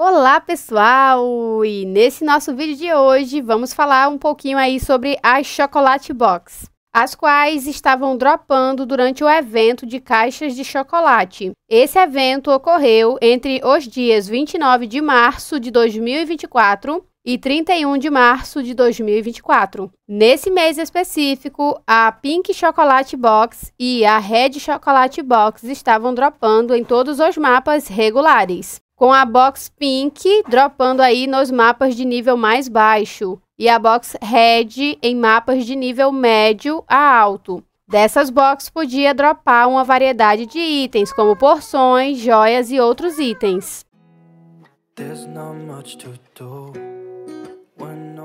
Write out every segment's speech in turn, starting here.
Olá pessoal! E nesse nosso vídeo de hoje vamos falar um pouquinho aí sobre as Chocolate Box, as quais estavam dropando durante o evento de caixas de chocolate. Esse evento ocorreu entre os dias 29 de março de 2024 e 31 de março de 2024. Nesse mês específico, a Pink Chocolate Box e a Red Chocolate Box estavam dropando em todos os mapas regulares com a box pink dropando aí nos mapas de nível mais baixo e a box red em mapas de nível médio a alto. Dessas boxes podia dropar uma variedade de itens, como porções, joias e outros itens. There's not much to do when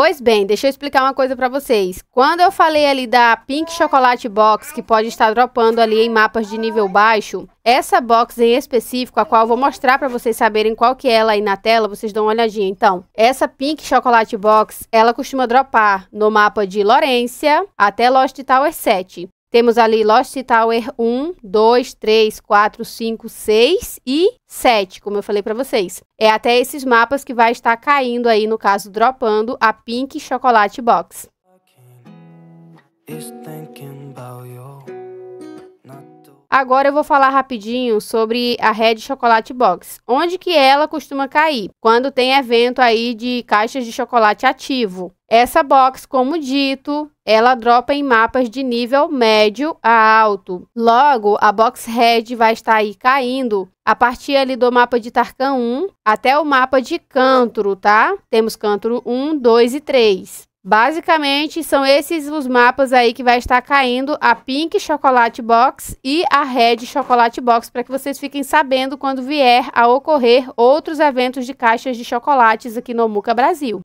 Pois bem, deixa eu explicar uma coisa para vocês. Quando eu falei ali da Pink Chocolate Box, que pode estar dropando ali em mapas de nível baixo, essa box em específico, a qual eu vou mostrar para vocês saberem qual que é ela aí na tela, vocês dão uma olhadinha. Então, essa Pink Chocolate Box, ela costuma dropar no mapa de Lorência até Lost Tower 7. Temos ali Lost Tower 1, 2, 3, 4, 5, 6 e 7, como eu falei para vocês. É até esses mapas que vai estar caindo aí, no caso, dropando a Pink Chocolate Box. Agora eu vou falar rapidinho sobre a Red Chocolate Box. Onde que ela costuma cair? Quando tem evento aí de caixas de chocolate ativo. Essa box, como dito, ela dropa em mapas de nível médio a alto. Logo, a Box Red vai estar aí caindo a partir ali do mapa de Tarkan 1 até o mapa de Cantro, tá? Temos Cantro 1, 2 e 3. Basicamente, são esses os mapas aí que vai estar caindo a Pink Chocolate Box e a Red Chocolate Box, para que vocês fiquem sabendo quando vier a ocorrer outros eventos de caixas de chocolates aqui no Muca Brasil.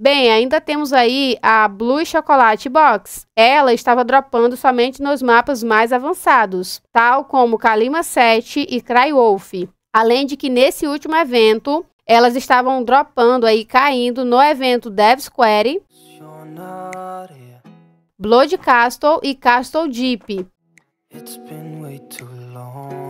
Bem, ainda temos aí a Blue Chocolate Box. Ela estava dropando somente nos mapas mais avançados, tal como Kalima 7 e Crywolf. Além de que nesse último evento, elas estavam dropando aí, caindo no evento Dev Square, Blood Castle e Castle Deep. It's been way too long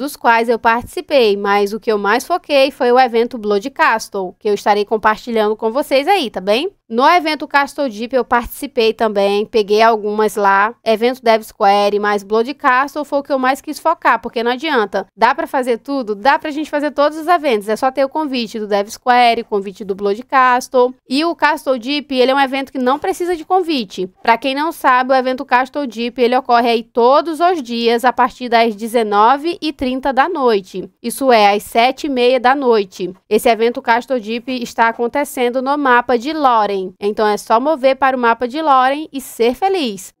dos quais eu participei, mas o que eu mais foquei foi o evento Blood Castle, que eu estarei compartilhando com vocês aí, tá bem? No evento Castle Deep eu participei também, peguei algumas lá. Evento Dev Square, mais Blood Castle foi o que eu mais quis focar, porque não adianta. Dá para fazer tudo? Dá pra gente fazer todos os eventos. É só ter o convite do Dev Square, convite do Blood Castle. E o Castle Deep, ele é um evento que não precisa de convite. Para quem não sabe, o evento Castle Deep, ele ocorre aí todos os dias a partir das 19h30 da noite. Isso é às 7h30 da noite. Esse evento Castle Deep está acontecendo no mapa de Loren Loren. Então é só mover para o mapa de Loren e ser feliz.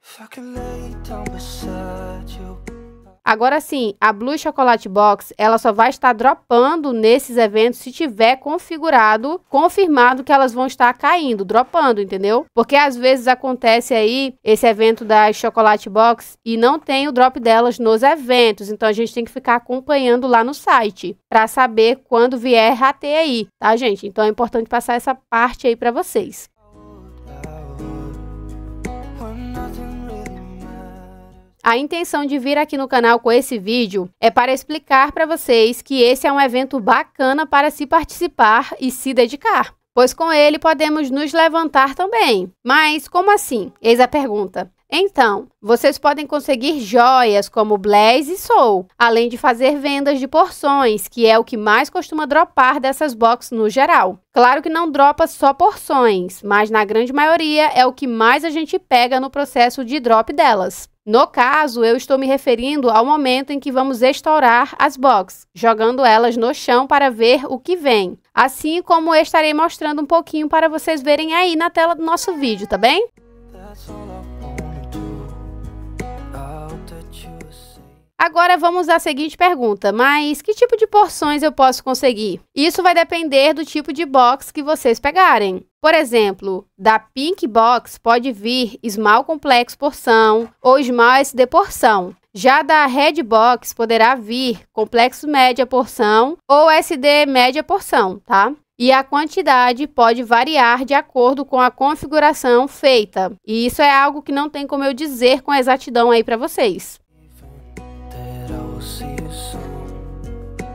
Fucking beside Agora sim, a Blue Chocolate Box, ela só vai estar dropando nesses eventos se tiver configurado, confirmado que elas vão estar caindo, dropando, entendeu? Porque às vezes acontece aí esse evento da Chocolate Box e não tem o drop delas nos eventos, então a gente tem que ficar acompanhando lá no site para saber quando vier ter aí, tá, gente? Então é importante passar essa parte aí para vocês. A intenção de vir aqui no canal com esse vídeo é para explicar para vocês que esse é um evento bacana para se participar e se dedicar, pois com ele podemos nos levantar também. Mas como assim? Eis a pergunta. Então, vocês podem conseguir joias como Blaze e Soul, além de fazer vendas de porções, que é o que mais costuma dropar dessas boxes no geral. Claro que não dropa só porções, mas na grande maioria é o que mais a gente pega no processo de drop delas. No caso, eu estou me referindo ao momento em que vamos estourar as boxes, jogando elas no chão para ver o que vem. Assim como eu estarei mostrando um pouquinho para vocês verem aí na tela do nosso vídeo, tá bem? Agora vamos à seguinte pergunta: mas que tipo de porções eu posso conseguir? Isso vai depender do tipo de box que vocês pegarem. Por exemplo, da Pink Box pode vir Small complexo porção ou Small SD porção. Já da Red Box poderá vir complexo média porção ou SD média porção, tá? E a quantidade pode variar de acordo com a configuração feita. E isso é algo que não tem como eu dizer com exatidão aí para vocês. Então.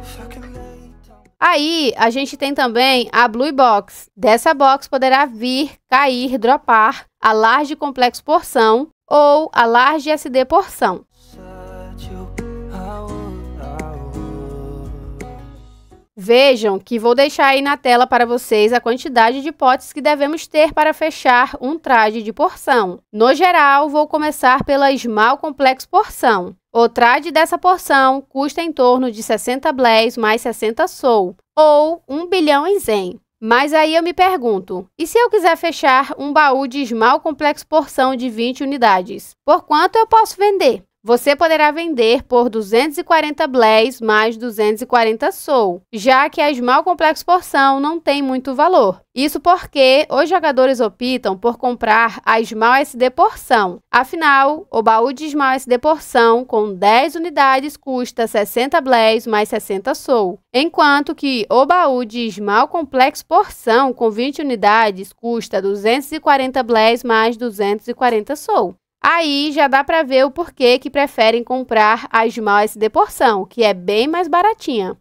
Aí a gente tem também a Blue Box. Dessa box poderá vir, cair, dropar a large complexo porção ou a large SD porção, Vejam que vou deixar aí na tela para vocês a quantidade de potes que devemos ter para fechar um traje de porção. No geral, vou começar pela esmal Complex porção. O traje dessa porção custa em torno de 60 blés mais 60 sol, ou 1 bilhão em zen. Mas aí eu me pergunto, e se eu quiser fechar um baú de esmal Complex porção de 20 unidades? Por quanto eu posso vender? você poderá vender por 240 blés mais 240 Soul, já que a Small Complex Porção não tem muito valor. Isso porque os jogadores optam por comprar a Small SD Porção. Afinal, o baú de Small SD Porção com 10 unidades custa 60 blés mais 60 Soul, enquanto que o baú de Small Complex Porção com 20 unidades custa 240 blés mais 240 Soul. Aí já dá para ver o porquê que preferem comprar a Esmal SD Porção, que é bem mais baratinha.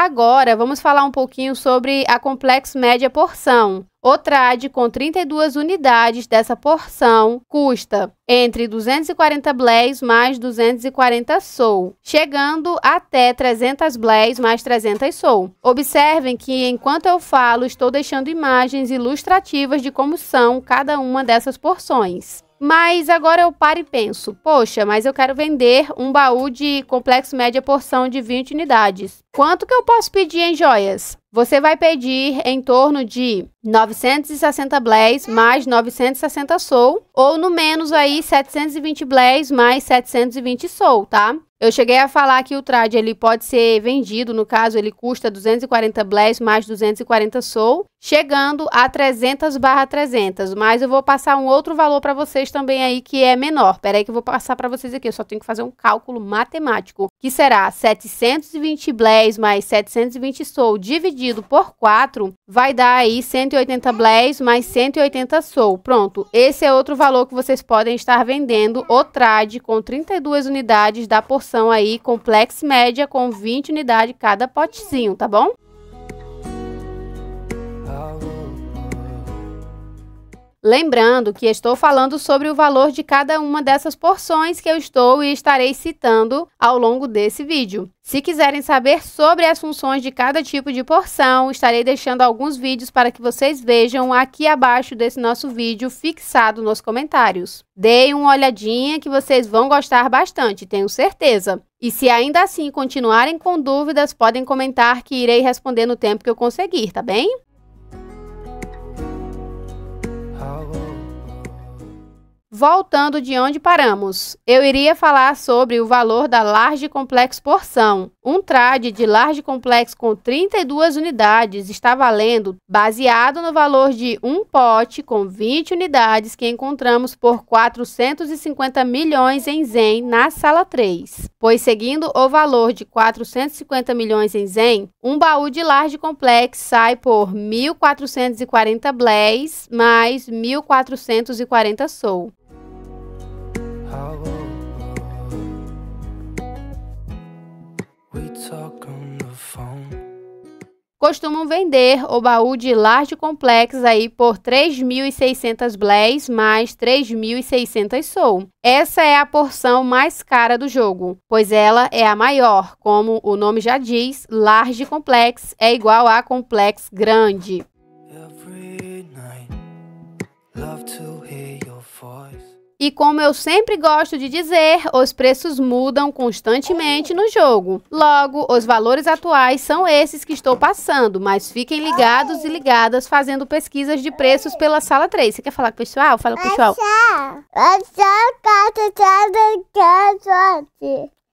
Agora vamos falar um pouquinho sobre a complexo Média Porção. O trade com 32 unidades dessa porção custa entre 240 blés mais 240 sou, chegando até 300 blés mais 300 sou. Observem que enquanto eu falo, estou deixando imagens ilustrativas de como são cada uma dessas porções. Mas agora eu paro e penso: poxa, mas eu quero vender um baú de complexo média porção de 20 unidades. Quanto que eu posso pedir em joias? Você vai pedir em torno de 960 blés mais 960 sol, ou no menos aí 720 blés mais 720 sol, tá? Eu cheguei a falar que o trade ele pode ser vendido, no caso ele custa 240 blés mais 240 sol, chegando a 300 barra 300, mas eu vou passar um outro valor para vocês também aí que é menor. aí que eu vou passar para vocês aqui, eu só tenho que fazer um cálculo matemático, que será 720 blés blaze mais 720 soul dividido por 4 vai dar aí 180 blés mais 180 soul. Pronto, esse é outro valor que vocês podem estar vendendo o trade com 32 unidades da porção aí complex média com 20 unidades cada potezinho, tá bom? Lembrando que estou falando sobre o valor de cada uma dessas porções que eu estou e estarei citando ao longo desse vídeo. Se quiserem saber sobre as funções de cada tipo de porção, estarei deixando alguns vídeos para que vocês vejam aqui abaixo desse nosso vídeo fixado nos comentários. Deem uma olhadinha que vocês vão gostar bastante, tenho certeza. E se ainda assim continuarem com dúvidas, podem comentar que irei responder no tempo que eu conseguir, tá bem? Voltando de onde paramos, eu iria falar sobre o valor da Large Complex Porção. Um trade de Large Complex com 32 unidades está valendo baseado no valor de um pote com 20 unidades que encontramos por 450 milhões em Zen na sala 3. Pois seguindo o valor de 450 milhões em Zen, um baú de Large Complex sai por 1.440 blays mais 1.440 soul. Costumam vender o baú de large complex aí por 3.600 blays mais 3.600 soul. Essa é a porção mais cara do jogo, pois ela é a maior, como o nome já diz, large complex é igual a complex grande. Every night, love to hear your voice. E como eu sempre gosto de dizer, os preços mudam constantemente no jogo. Logo, os valores atuais são esses que estou passando, mas fiquem ligados e ligadas fazendo pesquisas de preços pela sala 3. Você quer falar com o pessoal? Fala com o pessoal. É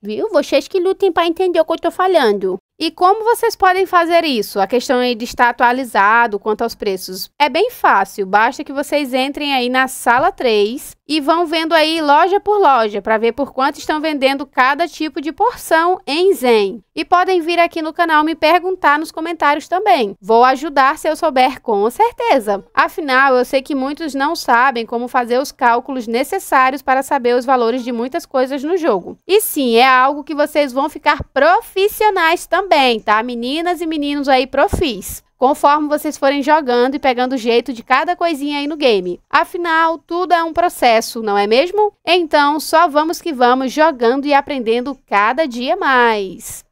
Viu? Vocês que lutem para entender o que eu estou falando. E como vocês podem fazer isso? A questão aí de estar atualizado quanto aos preços é bem fácil, basta que vocês entrem aí na sala 3 e vão vendo aí loja por loja para ver por quanto estão vendendo cada tipo de porção em Zen. E podem vir aqui no canal me perguntar nos comentários também. Vou ajudar se eu souber com certeza. Afinal, eu sei que muitos não sabem como fazer os cálculos necessários para saber os valores de muitas coisas no jogo. E sim, é algo que vocês vão ficar profissionais também também, tá? Meninas e meninos aí profis conforme vocês forem jogando e pegando o jeito de cada coisinha aí no game. Afinal, tudo é um processo, não é mesmo? Então, só vamos que vamos jogando e aprendendo cada dia mais.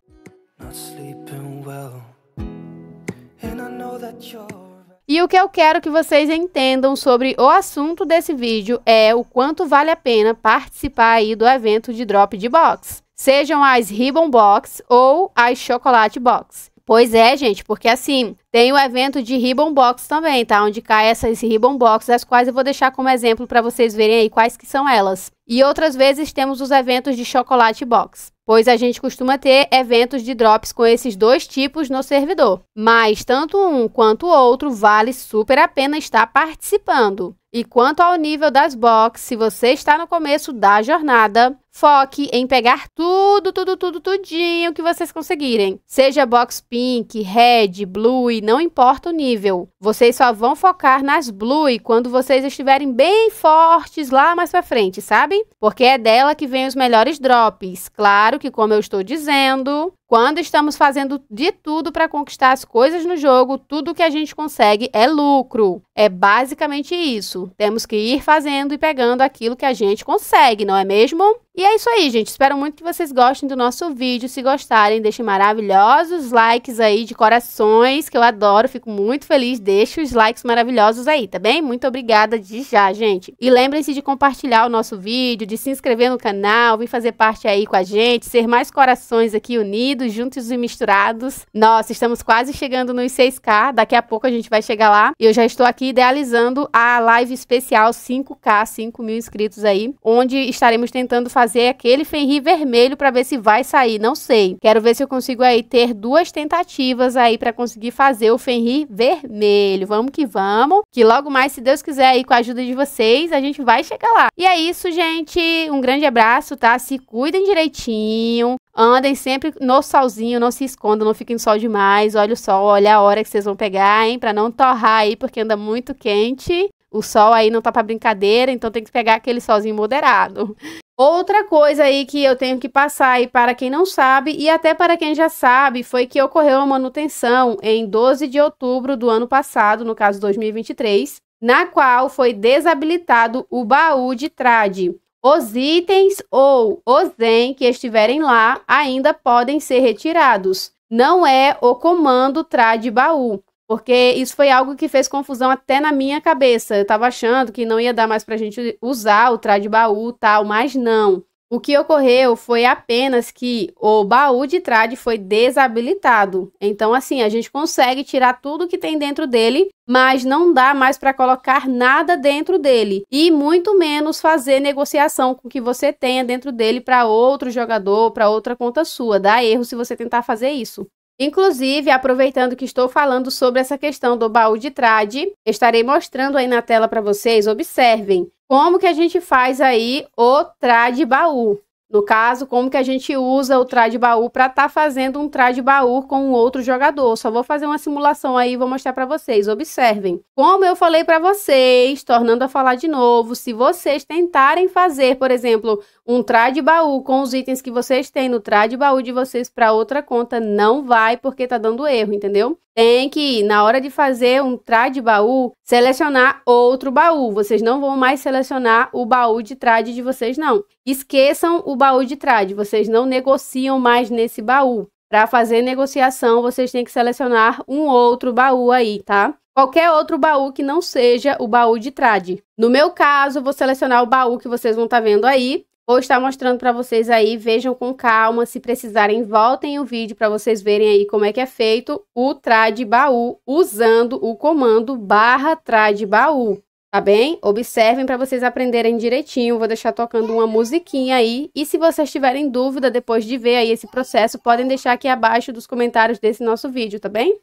E o que eu quero que vocês entendam sobre o assunto desse vídeo é o quanto vale a pena participar aí do evento de Drop de Box sejam as Ribbon Box ou as Chocolate Box. Pois é, gente, porque assim, tem o evento de Ribbon Box também, tá? Onde cai essas Ribbon Box, as quais eu vou deixar como exemplo para vocês verem aí quais que são elas. E outras vezes temos os eventos de Chocolate Box, pois a gente costuma ter eventos de drops com esses dois tipos no servidor. Mas tanto um quanto o outro vale super a pena estar participando. E quanto ao nível das box, se você está no começo da jornada, Foque em pegar tudo, tudo, tudo, tudinho que vocês conseguirem. Seja box pink, red, blue, não importa o nível. Vocês só vão focar nas blue quando vocês estiverem bem fortes lá mais pra frente, sabem? Porque é dela que vem os melhores drops. Claro que, como eu estou dizendo, quando estamos fazendo de tudo para conquistar as coisas no jogo, tudo que a gente consegue é lucro. É basicamente isso. Temos que ir fazendo e pegando aquilo que a gente consegue, não é mesmo? E é isso aí, gente. Espero muito que vocês gostem do nosso vídeo. Se gostarem, deixem maravilhosos likes aí de corações, que eu adoro, fico muito feliz. Deixe os likes maravilhosos aí, tá bem? Muito obrigada de já, gente. E lembrem-se de compartilhar o nosso vídeo, de se inscrever no canal, vir fazer parte aí com a gente, ser mais corações aqui unidos, juntos e misturados. Nossa, estamos quase chegando nos 6K, daqui a pouco a gente vai chegar lá. E eu já estou aqui idealizando a live especial 5K, 5 mil inscritos aí, onde estaremos tentando fazer fazer aquele Fenrir vermelho para ver se vai sair, não sei. Quero ver se eu consigo aí ter duas tentativas aí para conseguir fazer o Fenrir vermelho. Vamos que vamos, que logo mais, se Deus quiser aí com a ajuda de vocês, a gente vai chegar lá. E é isso, gente. Um grande abraço, tá? Se cuidem direitinho. Andem sempre no solzinho, não se escondam, não fiquem sol demais. Olha o sol, olha a hora que vocês vão pegar, hein? Pra não torrar aí, porque anda muito quente. O sol aí não tá pra brincadeira, então tem que pegar aquele solzinho moderado. Outra coisa aí que eu tenho que passar aí para quem não sabe e até para quem já sabe foi que ocorreu a manutenção em 12 de outubro do ano passado, no caso 2023, na qual foi desabilitado o baú de trade. Os itens ou os zen que estiverem lá ainda podem ser retirados. Não é o comando trade baú. Porque isso foi algo que fez confusão até na minha cabeça. Eu tava achando que não ia dar mais pra gente usar o trá de baú tal, mas não. O que ocorreu foi apenas que o baú de trade foi desabilitado. Então, assim, a gente consegue tirar tudo que tem dentro dele, mas não dá mais para colocar nada dentro dele. E muito menos fazer negociação com o que você tenha dentro dele para outro jogador, para outra conta sua. Dá erro se você tentar fazer isso. Inclusive, aproveitando que estou falando sobre essa questão do baú de trade, estarei mostrando aí na tela para vocês, observem, como que a gente faz aí o trade baú. No caso, como que a gente usa o trade baú para estar tá fazendo um trade baú com um outro jogador. Só vou fazer uma simulação aí e vou mostrar para vocês. Observem. Como eu falei para vocês, tornando a falar de novo, se vocês tentarem fazer, por exemplo, um trade baú com os itens que vocês têm no trade baú de vocês para outra conta não vai porque tá dando erro, entendeu? Tem que, na hora de fazer um trade baú, selecionar outro baú. Vocês não vão mais selecionar o baú de trade de vocês, não. Esqueçam o baú de trade. Vocês não negociam mais nesse baú. Para fazer negociação, vocês têm que selecionar um outro baú aí, tá? Qualquer outro baú que não seja o baú de trade. No meu caso, vou selecionar o baú que vocês vão estar tá vendo aí, Vou estar mostrando para vocês aí, vejam com calma, se precisarem voltem o vídeo para vocês verem aí como é que é feito o trad baú usando o comando barra trad baú, tá bem? Observem para vocês aprenderem direitinho, vou deixar tocando uma musiquinha aí e se vocês tiverem dúvida depois de ver aí esse processo, podem deixar aqui abaixo dos comentários desse nosso vídeo, tá bem?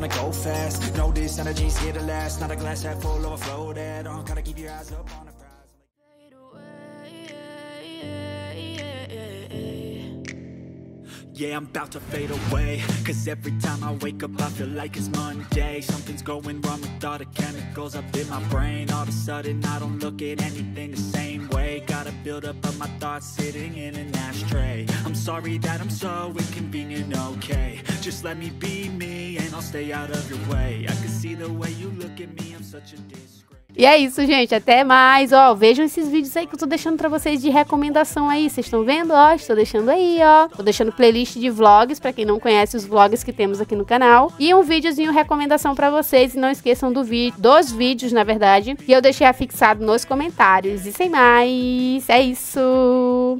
trying to go fast. No, this energy's here to last. Not a glass half full, flow that. i don't got to keep your eyes up on it. yeah, I'm about to fade away Cause every time I wake up I feel like it's Monday Something's going wrong with all the chemicals up in my brain All of a sudden I don't look at anything the same way Gotta build up of my thoughts sitting in an ashtray I'm sorry that I'm so inconvenient, okay Just let me be me and I'll stay out of your way I can see the way you look at me, I'm such a disgrace E é isso, gente. Até mais. Ó, vejam esses vídeos aí que eu tô deixando para vocês de recomendação aí. Vocês estão vendo? Ó, estou deixando aí, ó. Tô deixando playlist de vlogs para quem não conhece os vlogs que temos aqui no canal e um videozinho recomendação para vocês. E não esqueçam do vídeo, dos vídeos, na verdade, que eu deixei fixado nos comentários. E sem mais, é isso.